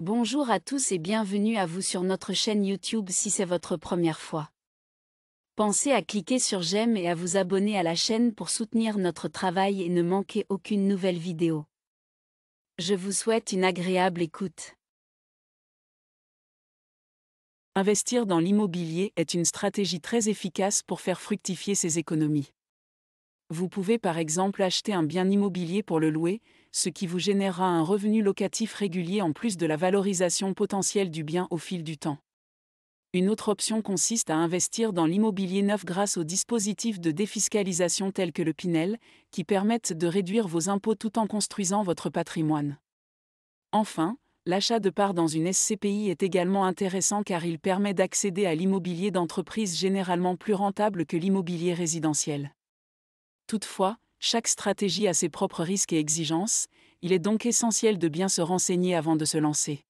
Bonjour à tous et bienvenue à vous sur notre chaîne YouTube si c'est votre première fois. Pensez à cliquer sur j'aime et à vous abonner à la chaîne pour soutenir notre travail et ne manquer aucune nouvelle vidéo. Je vous souhaite une agréable écoute. Investir dans l'immobilier est une stratégie très efficace pour faire fructifier ses économies. Vous pouvez par exemple acheter un bien immobilier pour le louer, ce qui vous générera un revenu locatif régulier en plus de la valorisation potentielle du bien au fil du temps. Une autre option consiste à investir dans l'immobilier neuf grâce aux dispositifs de défiscalisation tels que le Pinel, qui permettent de réduire vos impôts tout en construisant votre patrimoine. Enfin, l'achat de parts dans une SCPI est également intéressant car il permet d'accéder à l'immobilier d'entreprise généralement plus rentable que l'immobilier résidentiel. Toutefois, chaque stratégie a ses propres risques et exigences, il est donc essentiel de bien se renseigner avant de se lancer.